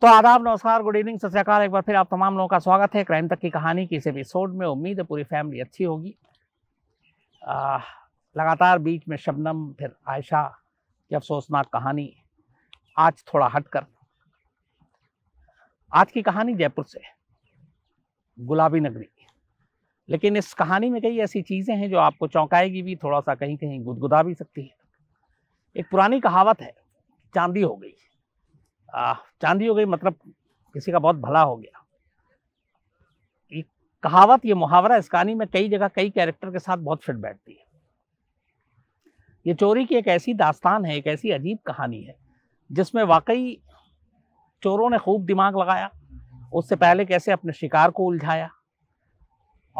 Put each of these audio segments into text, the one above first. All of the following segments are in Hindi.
तो आदाब नमस्कार गुड इवनिंग सत एक बार फिर आप तमाम लोगों का स्वागत है क्राइम तक की कहानी की इस एपिसोड में उम्मीद है पूरी फैमिली अच्छी होगी लगातार बीच में शबनम फिर आयशा की अफसोसनाक कहानी आज थोड़ा हटकर आज की कहानी जयपुर से गुलाबी नगरी लेकिन इस कहानी में कई ऐसी चीज़ें हैं जो आपको चौंकाएगी भी थोड़ा सा कहीं कहीं गुदगुदा भी सकती है एक पुरानी कहावत है चांदी हो गई चांदी हो गई मतलब किसी का बहुत भला हो गया ये कहावत ये मुहावरा इस कहानी में कई जगह कई कैरेक्टर के साथ बहुत फिट बैठती है ये चोरी की एक ऐसी दास्तान है एक ऐसी अजीब कहानी है जिसमें वाकई चोरों ने खूब दिमाग लगाया उससे पहले कैसे अपने शिकार को उलझाया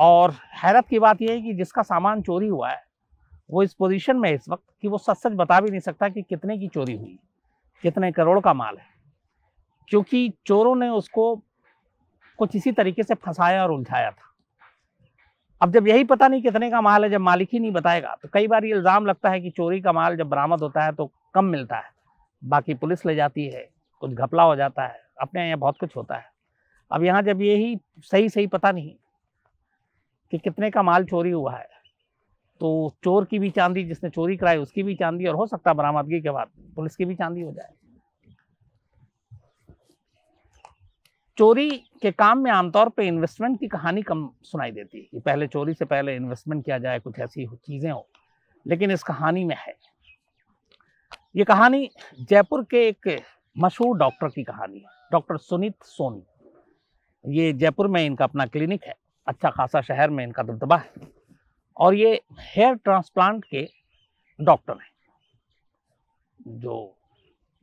और हैरत की बात यह है कि जिसका सामान चोरी हुआ है वो इस पोजीशन में इस वक्त कि वो सच सच बता भी नहीं सकता कि कितने की चोरी हुई कितने करोड़ का माल है क्योंकि चोरों ने उसको कुछ इसी तरीके से फंसाया और उलझाया था अब जब यही पता नहीं कितने का माल है जब मालिक ही नहीं बताएगा तो कई बार ये इल्ज़ाम लगता है कि चोरी का माल जब बरामद होता है तो कम मिलता है बाकी पुलिस ले जाती है कुछ घपला हो जाता है अपने यहाँ बहुत कुछ होता है अब यहाँ जब यही सही सही पता नहीं कि कितने का माल चोरी हुआ है तो चोर की भी चांदी जिसने चोरी कराई उसकी भी चांदी और हो सकता है बरामदगी के बाद पुलिस की भी चांदी हो जाए चोरी के काम में आमतौर पर इन्वेस्टमेंट की कहानी कम सुनाई देती है कि पहले चोरी से पहले इन्वेस्टमेंट किया जाए कुछ ऐसी चीज़ें हो लेकिन इस कहानी में है ये कहानी जयपुर के एक मशहूर डॉक्टर की कहानी है डॉक्टर सुनीत सोनी ये जयपुर में इनका अपना क्लिनिक है अच्छा खासा शहर में इनका दबदबा है और ये हेयर ट्रांसप्लांट के डॉक्टर हैं जो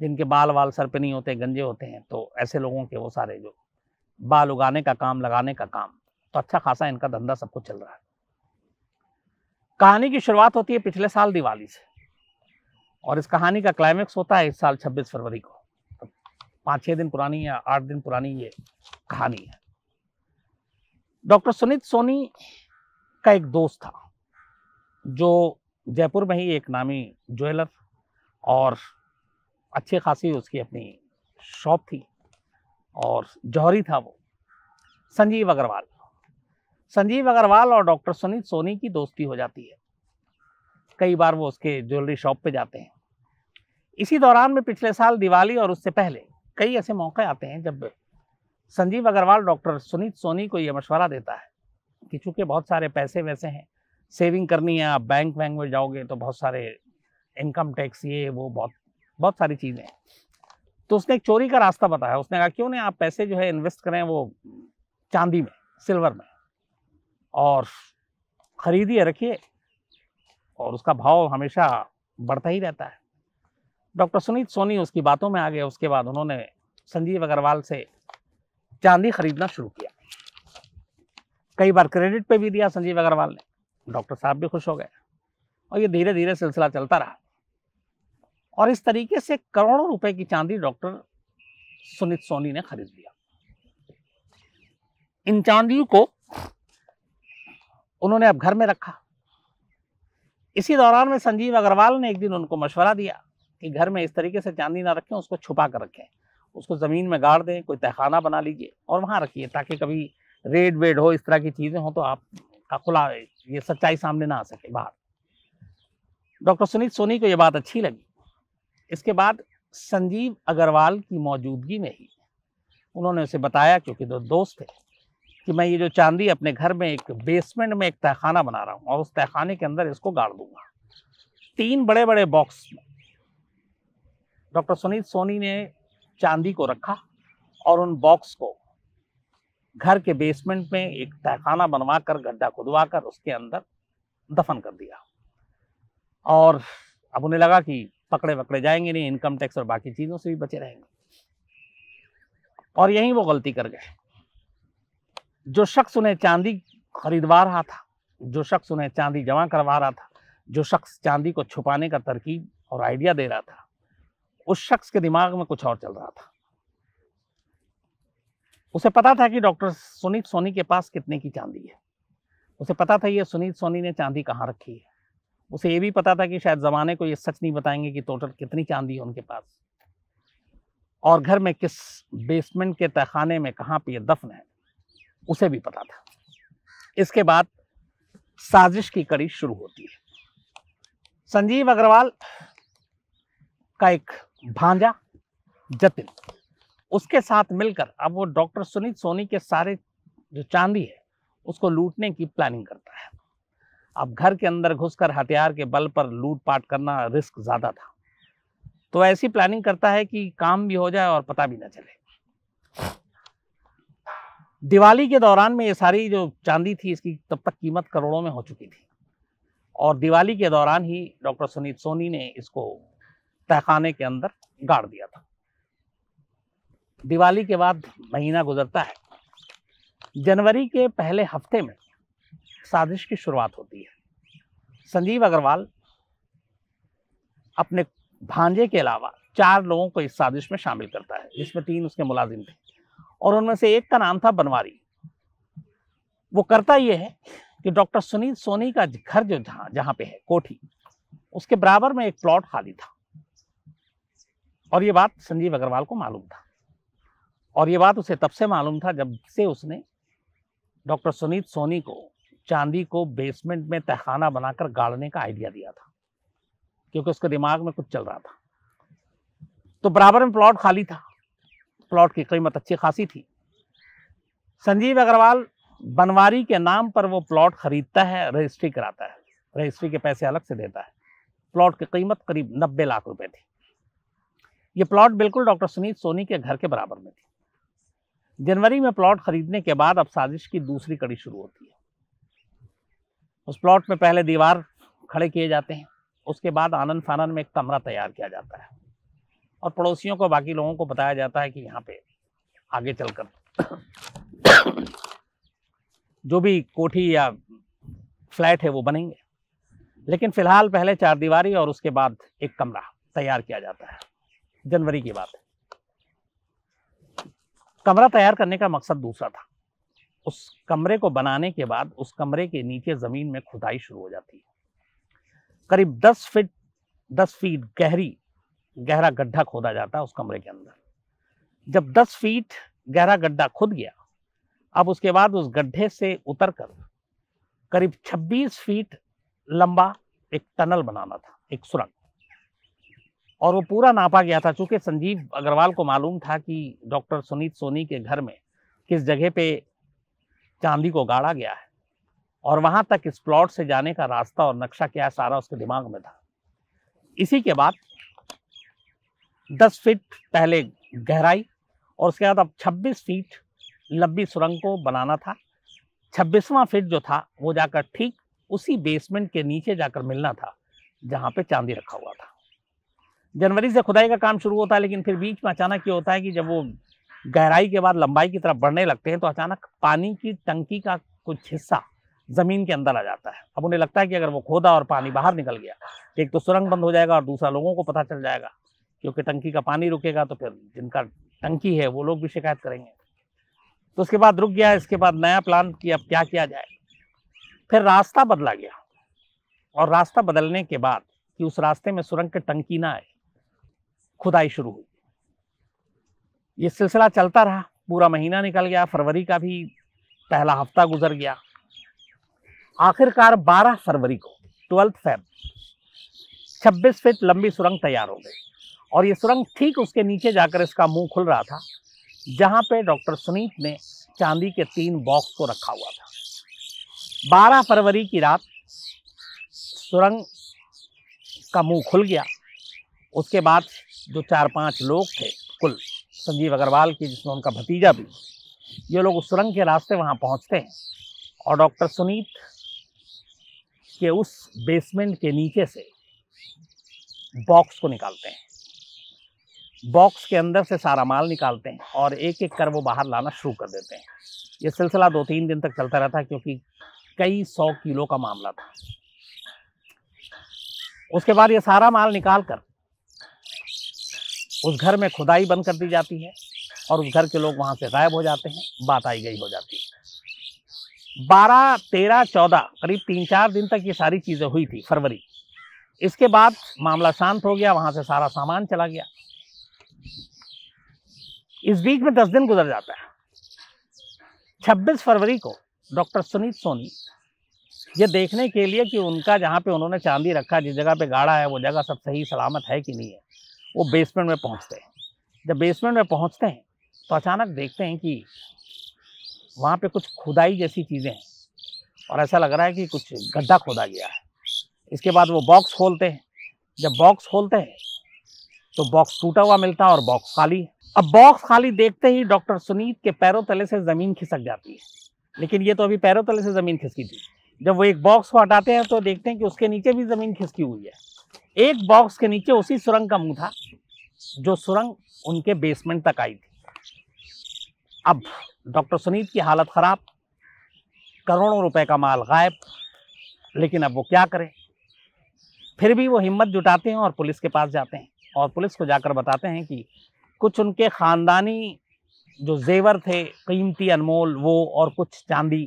जिनके बाल वाल सर पे नहीं होते गंजे होते हैं तो ऐसे लोगों के वो सारे जो बाल उगाने का काम लगाने का काम तो अच्छा खासा इनका धंधा सब कुछ चल रहा है कहानी की शुरुआत होती है पिछले साल दिवाली से और इस कहानी का क्लाइमैक्स होता है इस साल 26 फरवरी को तो पाँच छः दिन पुरानी या आठ दिन पुरानी ये कहानी है डॉक्टर सुनीत सोनी का एक दोस्त था जो जयपुर में ही एक नामी ज्वेलर और अच्छी खासी उसकी अपनी शॉप थी और जौहरी था वो संजीव अग्रवाल संजीव अग्रवाल और डॉक्टर सुनीत सोनी की दोस्ती हो जाती है कई बार वो उसके ज्वेलरी शॉप पे जाते हैं इसी दौरान में पिछले साल दिवाली और उससे पहले कई ऐसे मौके आते हैं जब संजीव अग्रवाल डॉक्टर सुनीत सोनी को ये मशवरा देता है कि चूँकि बहुत सारे पैसे वैसे हैं सेविंग करनी है आप बैंक वैंक में जाओगे तो बहुत सारे इनकम टैक्स ये वो बहुत बहुत सारी चीज़ें हैं तो उसने एक चोरी का रास्ता बताया उसने कहा क्यों नहीं आप पैसे जो है इन्वेस्ट करें वो चांदी में सिल्वर में और खरीदिए रखिए और उसका भाव हमेशा बढ़ता ही रहता है डॉक्टर सुनीत सोनी उसकी बातों में आ गए उसके बाद उन्होंने संजीव अग्रवाल से चांदी खरीदना शुरू किया कई बार क्रेडिट पे भी दिया संजीव अग्रवाल ने डॉक्टर साहब भी खुश हो गए और ये धीरे धीरे सिलसिला चलता रहा और इस तरीके से करोड़ों रुपए की चांदी डॉक्टर सुनीत सोनी ने खरीद लिया इन चांदियों को उन्होंने अब घर में रखा इसी दौरान में संजीव अग्रवाल ने एक दिन उनको मशवरा दिया कि घर में इस तरीके से चांदी ना रखें उसको छुपा कर रखें उसको ज़मीन में गाड़ दें कोई तहखाना बना लीजिए और वहाँ रखिए ताकि कभी रेड वेड हो इस तरह की चीज़ें हों तो आप का खुला ये सच्चाई सामने ना आ सके बाहर डॉक्टर सुनीत सोनी को ये बात अच्छी लगी इसके बाद संजीव अग्रवाल की मौजूदगी में ही उन्होंने उसे बताया क्योंकि दो दोस्त थे कि मैं ये जो चांदी अपने घर में एक बेसमेंट में एक तहखाना बना रहा हूँ और उस तहखाने के अंदर इसको गाड़ दूंगा तीन बड़े बड़े बॉक्स में डॉक्टर सुनीत सोनी ने चांदी को रखा और उन बॉक्स को घर के बेसमेंट में एक तहखाना बनवा कर गड्ढा खुदवा कर उसके अंदर दफन कर दिया और अब उन्हें लगा कि पकड़े पकड़े जाएंगे नहीं इनकम टैक्स और बाकी चीज़ों से भी बचे रहेंगे और यही वो गलती कर गए जो शख्स उन्हें चांदी खरीदवा रहा था जो शख्स उन्हें चांदी जमा करवा रहा था जो शख्स चांदी को छुपाने का तरकीब और आइडिया दे रहा था उस शख्स के दिमाग में कुछ और चल रहा था उसे पता था कि डॉक्टर सुनीत सोनी के पास कितने की चांदी है उसे पता था ये सुनीत सोनी ने चांदी कहाँ रखी है उसे ये भी पता था कि शायद ज़माने को ये सच नहीं बताएंगे कि टोटल कितनी चांदी है उनके पास और घर में किस बेसमेंट के तहखाने में कहाँ पे ये दफन है उसे भी पता था इसके बाद साजिश की कड़ी शुरू होती है संजीव अग्रवाल का एक भांजा जतिन उसके साथ मिलकर अब वो डॉक्टर सुनीत सोनी के सारे जो चांदी है उसको लूटने की प्लानिंग करता है अब घर के अंदर घुसकर हथियार के बल पर लूटपाट करना रिस्क ज़्यादा था तो ऐसी प्लानिंग करता है कि काम भी हो जाए और पता भी ना चले दिवाली के दौरान में ये सारी जो चांदी थी इसकी तब तक कीमत करोड़ों में हो चुकी थी और दिवाली के दौरान ही डॉक्टर सुनीत सोनी ने इसको तहखाने के अंदर गाड़ दिया था दिवाली के बाद महीना गुजरता है जनवरी के पहले हफ्ते में साजिश की शुरुआत होती है संजीव अग्रवाल अपने भांजे के अलावा चार लोगों को इस साजिश में शामिल करता है जिसमें तीन उसके मुलाजिम थे और उनमें से एक का नाम था बनवारी वो करता यह है कि डॉक्टर सुनील सोनी का घर जो जहां जहां पे है कोठी उसके बराबर में एक प्लॉट खाली था और ये बात संजीव अग्रवाल को मालूम था और ये बात उसे तब से मालूम था जब से उसने डॉक्टर सुनीत सोनी को चांदी को बेसमेंट में तहखाना बनाकर गाड़ने का आइडिया दिया था क्योंकि उसके दिमाग में कुछ चल रहा था तो बराबर में प्लॉट खाली था प्लॉट की कीमत अच्छी खासी थी संजीव अग्रवाल बनवारी के नाम पर वो प्लॉट खरीदता है रजिस्ट्री कराता है रजिस्ट्री के पैसे अलग से देता है प्लॉट की कीमत करीब नब्बे लाख रुपए थी ये प्लॉट बिल्कुल डॉक्टर सुनीत सोनी के घर के बराबर में थी जनवरी में प्लॉट खरीदने के बाद अब साजिश की दूसरी कड़ी शुरू होती है उस प्लॉट में पहले दीवार खड़े किए जाते हैं उसके बाद आनंद फानन में एक कमरा तैयार किया जाता है और पड़ोसियों को बाकी लोगों को बताया जाता है कि यहाँ पे आगे चलकर जो भी कोठी या फ्लैट है वो बनेंगे लेकिन फिलहाल पहले चार दीवारी और उसके बाद एक कमरा तैयार किया जाता है जनवरी की बात कमरा तैयार करने का मकसद दूसरा था उस कमरे को बनाने के बाद उस कमरे के नीचे ज़मीन में खुदाई शुरू हो जाती है करीब दस फीट दस फीट गहरी गहरा गड्ढा खोदा जाता है उस कमरे के अंदर जब दस फीट गहरा गड्ढा खुद गया अब उसके बाद उस गड्ढे से उतर कर करीब 26 फीट लंबा एक टनल बनाना था एक सुरंग और वो पूरा नापा गया था चूंकि संजीव अग्रवाल को मालूम था कि डॉक्टर सुनीत सोनी के घर में किस जगह पे चांदी को गाड़ा गया है और वहां तक इस प्लॉट से जाने का रास्ता और नक्शा क्या है सारा उसके दिमाग में था इसी के बाद दस फीट पहले गहराई और उसके बाद अब छब्बीस फीट लंबी सुरंग को बनाना था छब्बीसवां फीट जो था वो जाकर ठीक उसी बेसमेंट के नीचे जाकर मिलना था जहाँ पे चांदी रखा हुआ था जनवरी से खुदाई का काम शुरू होता है लेकिन फिर बीच में अचानक ये होता है कि जब वो गहराई के बाद लंबाई की तरफ बढ़ने लगते हैं तो अचानक पानी की टंकी का कुछ हिस्सा ज़मीन के अंदर आ जाता है अब उन्हें लगता है कि अगर वो खोदा और पानी बाहर निकल गया तो एक तो सुरंग बंद हो जाएगा और दूसरा लोगों को पता चल जाएगा क्योंकि टंकी का पानी रुकेगा तो फिर जिनका टंकी है वो लोग भी शिकायत करेंगे तो उसके बाद रुक गया इसके बाद नया प्लान कि अब क्या किया जाए फिर रास्ता बदला गया और रास्ता बदलने के बाद कि उस रास्ते में सुरंग की टंकी ना आए खुदाई शुरू हुई ये सिलसिला चलता रहा पूरा महीना निकल गया फरवरी का भी पहला हफ्ता गुजर गया आखिरकार 12 फरवरी को ट्वेल्थ फेब 26 फीट लंबी सुरंग तैयार हो गई और ये सुरंग ठीक उसके नीचे जाकर इसका मुंह खुल रहा था जहाँ पे डॉक्टर सुनीत ने चांदी के तीन बॉक्स को रखा हुआ था 12 फरवरी की रात सुरंग का मुंह खुल गया उसके बाद जो चार पांच लोग थे कुल संजीव अग्रवाल की जिसमें उनका भतीजा भी ये लोग उस सुरंग के रास्ते वहाँ पहुँचते हैं और डॉक्टर सुनीत के उस बेसमेंट के नीचे से बॉक्स को निकालते हैं बॉक्स के अंदर से सारा माल निकालते हैं और एक एक कर वो बाहर लाना शुरू कर देते हैं ये सिलसिला दो तीन दिन तक चलता रहता है क्योंकि कई सौ किलो का मामला था उसके बाद ये सारा माल निकाल कर उस घर में खुदाई बंद कर दी जाती है और उस घर के लोग वहाँ से गायब हो जाते हैं बात आई गई हो जाती है बारह तेरह चौदह करीब तीन चार दिन तक ये सारी चीज़ें हुई थी फरवरी इसके बाद मामला शांत हो गया वहाँ से सारा सामान चला गया इस बीच में दस दिन गुजर जाता है छब्बीस फरवरी को डॉक्टर सुनीत सोनी ये देखने के लिए कि उनका जहाँ पे उन्होंने चांदी रखा जिस जगह पे गाड़ा है वो जगह सब सही सलामत है कि नहीं है वो बेसमेंट में पहुँचते हैं जब बेसमेंट में पहुँचते हैं तो अचानक देखते हैं कि वहाँ पे कुछ खुदाई जैसी चीज़ें हैं और ऐसा लग रहा है कि कुछ गड्ढा खोदा गया है इसके बाद वो बॉक्स खोलते हैं जब बॉक्स खोलते हैं तो बॉक्स टूटा हुआ मिलता है और बॉक्स खाली अब बॉक्स खाली देखते ही डॉक्टर सुनीत के पैरों तले से ज़मीन खिसक जाती है लेकिन ये तो अभी पैरों तले से ज़मीन खिसकी थी जब वो एक बॉक्स को हटाते हैं तो देखते हैं कि उसके नीचे भी ज़मीन खिसकी हुई है एक बॉक्स के नीचे उसी सुरंग का मुंह था जो सुरंग उनके बेसमेंट तक आई थी अब डॉक्टर सुनीत की हालत ख़राब करोड़ों रुपए का माल गायब लेकिन अब वो क्या करें फिर भी वो हिम्मत जुटाते हैं और पुलिस के पास जाते हैं और पुलिस को जाकर बताते हैं कि कुछ उनके ख़ानदानी जो जेवर थे कीमती अनमोल वो और कुछ चांदी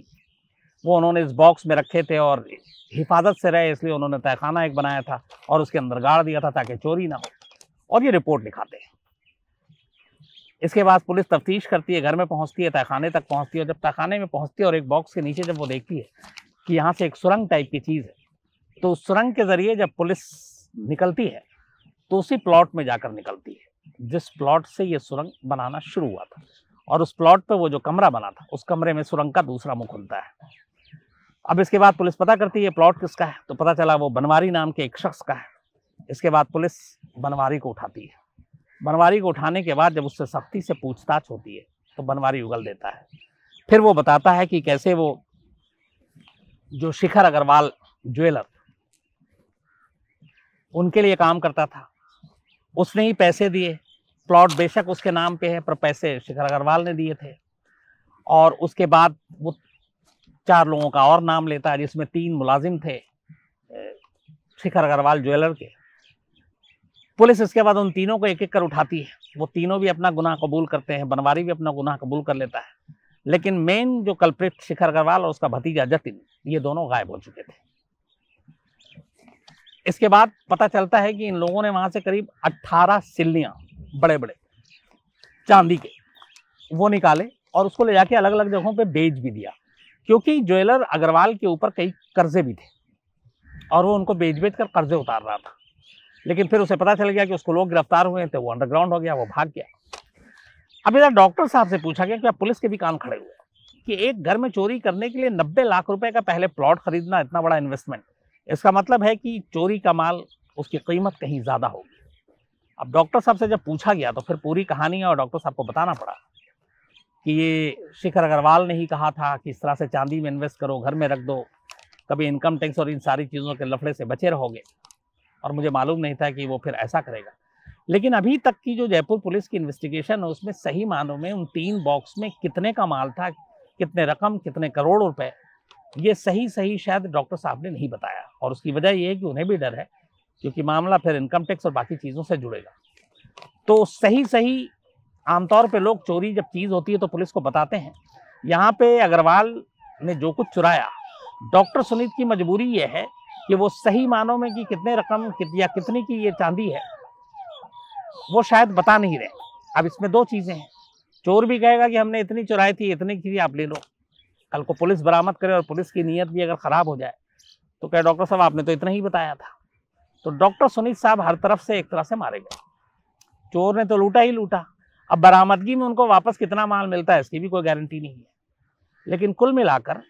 वो उन्होंने इस बॉक्स में रखे थे और हिफाजत से रहे इसलिए उन्होंने तहखाना एक बनाया था और उसके अंदर गाड़ दिया था ताकि चोरी ना हो और ये रिपोर्ट लिखाते हैं इसके बाद पुलिस तफ्तीश करती है घर में पहुंचती है तहखाने तक पहुंचती है जब तहखाने में पहुंचती है और एक बॉक्स के नीचे जब वो देखती है कि यहाँ से एक सुरंग टाइप की चीज़ है तो उस सुरंग के ज़रिए जब पुलिस निकलती है तो उसी प्लॉट में जाकर निकलती है जिस प्लॉट से ये सुरंग बनाना शुरू हुआ था और उस प्लॉट पर वो जो कमरा बना था उस कमरे में सुरंग का दूसरा मुख खुलता है अब इसके बाद पुलिस पता करती है प्लॉट किसका है तो पता चला वो बनवारी नाम के एक शख्स का है इसके बाद पुलिस बनवारी को उठाती है बनवारी को उठाने के बाद जब उससे सख्ती से पूछताछ होती है तो बनवारी उगल देता है फिर वो बताता है कि कैसे वो जो शिखर अग्रवाल ज्वेलर उनके लिए काम करता था उसने ही पैसे दिए प्लॉट बेशक उसके नाम पे है पर पैसे शिखर अग्रवाल ने दिए थे और उसके बाद वो चार लोगों का और नाम लेता है जिसमें तीन मुलाजिम थे शिखर अग्रवाल ज्वेलर के पुलिस इसके बाद उन तीनों को एक एक कर उठाती है वो तीनों भी अपना गुनाह कबूल करते हैं बनवारी भी अपना गुनाह कबूल कर लेता है लेकिन मेन जो कल्प्रित शिखर अग्रवाल और उसका भतीजा जतिन ये दोनों गायब हो चुके थे इसके बाद पता चलता है कि इन लोगों ने वहां से करीब 18 सिल्लियां बड़े बड़े चांदी के वो निकाले और उसको ले जाके अलग अलग जगहों पे बेच भी दिया क्योंकि ज्वेलर अग्रवाल के ऊपर कई कर्जे भी थे और वो उनको बेच बेच कर कर्जे उतार रहा था लेकिन फिर उसे पता चल गया कि उसको लोग गिरफ्तार हुए थे तो वो अंडरग्राउंड हो गया वो भाग गया अब इधर डॉक्टर साहब से पूछा गया कि पुलिस के भी कान खड़े हुए कि एक घर में चोरी करने के लिए नब्बे लाख रुपए का पहले प्लॉट खरीदना इतना बड़ा इन्वेस्टमेंट इसका मतलब है कि चोरी का माल उसकी कीमत कहीं ज़्यादा होगी अब डॉक्टर साहब से जब पूछा गया तो फिर पूरी कहानी और डॉक्टर साहब को बताना पड़ा कि ये शिखर अग्रवाल ने ही कहा था कि इस तरह से चांदी में इन्वेस्ट करो घर में रख दो कभी इनकम टैक्स और इन सारी चीज़ों के लफड़े से बचे रहोगे और मुझे मालूम नहीं था कि वो फिर ऐसा करेगा लेकिन अभी तक की जो जयपुर पुलिस की इन्वेस्टिगेशन है उसमें सही मानों में उन तीन बॉक्स में कितने का माल था कितने रकम कितने करोड़ रुपए ये सही सही शायद डॉक्टर साहब ने नहीं बताया और उसकी वजह यह है कि उन्हें भी डर है क्योंकि मामला फिर इनकम टैक्स और बाकी चीज़ों से जुड़ेगा तो सही सही आमतौर पे लोग चोरी जब चीज़ होती है तो पुलिस को बताते हैं यहाँ पे अग्रवाल ने जो कुछ चुराया डॉक्टर सुनीत की मजबूरी ये है कि वो सही मानों में कि कितने रकम कित या कितनी की ये चांदी है वो शायद बता नहीं रहे अब इसमें दो चीज़ें हैं चोर भी कहेगा कि हमने इतनी चुराई थी इतनी की थी आप ले लो कल को पुलिस बरामद करे और पुलिस की नीयत भी अगर ख़राब हो जाए तो क्या डॉक्टर साहब आपने तो इतना ही बताया था तो डॉक्टर सुनीत साहब हर तरफ से एक तरह से मारे गए चोर ने तो लूटा ही लूटा अब बरामदगी में उनको वापस कितना माल मिलता है इसकी भी कोई गारंटी नहीं है लेकिन कुल मिलाकर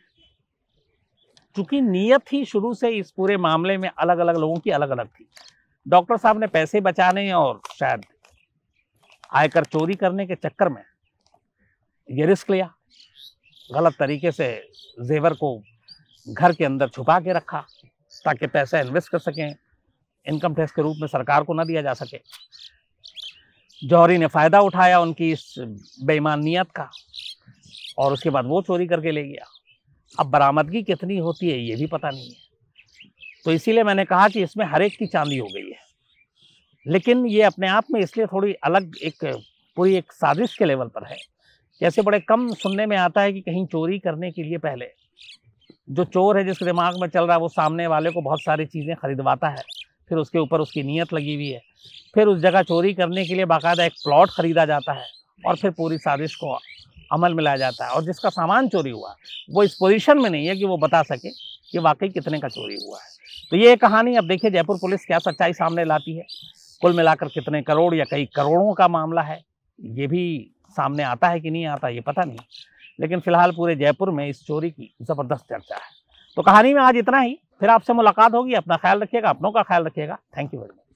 चूंकि नीयत ही शुरू से इस पूरे मामले में अलग अलग लोगों की अलग अलग थी डॉक्टर साहब ने पैसे बचाने और शायद आयकर चोरी करने के चक्कर में ये रिस्क लिया गलत तरीके से जेवर को घर के अंदर छुपा के रखा ताकि पैसा इन्वेस्ट कर सकें इनकम टैक्स के रूप में सरकार को ना दिया जा सके जौहरी ने फ़ायदा उठाया उनकी इस बेईमान नीयत का और उसके बाद वो चोरी करके ले गया अब बरामदगी कितनी होती है ये भी पता नहीं है तो इसीलिए मैंने कहा कि इसमें हर एक की चांदी हो गई है लेकिन ये अपने आप में इसलिए थोड़ी अलग एक पूरी एक साजिश के लेवल पर है जैसे बड़े कम सुनने में आता है कि कहीं चोरी करने के लिए पहले जो चोर है जिसके दिमाग में चल रहा है वो सामने वाले को बहुत सारी चीज़ें खरीदवाता है फिर उसके ऊपर उसकी नीयत लगी हुई है फिर उस जगह चोरी करने के लिए बाकायदा एक प्लॉट खरीदा जाता है और फिर पूरी साजिश को अमल में लाया जाता है और जिसका सामान चोरी हुआ वो इस पोजीशन में नहीं है कि वो बता सके कि वाकई कितने का चोरी हुआ है तो ये कहानी अब देखिए जयपुर पुलिस क्या सच्चाई सामने लाती है कुल मिलाकर कितने करोड़ या कई करोड़ों का मामला है ये भी सामने आता है कि नहीं आता ये पता नहीं लेकिन फिलहाल पूरे जयपुर में इस चोरी की ज़बरदस्त चर्चा है तो कहानी में आज इतना ही फिर आपसे मुलाकात होगी अपना ख्याल रखिएगा अपनों का ख्याल रखिएगा थैंक यू वेरी मच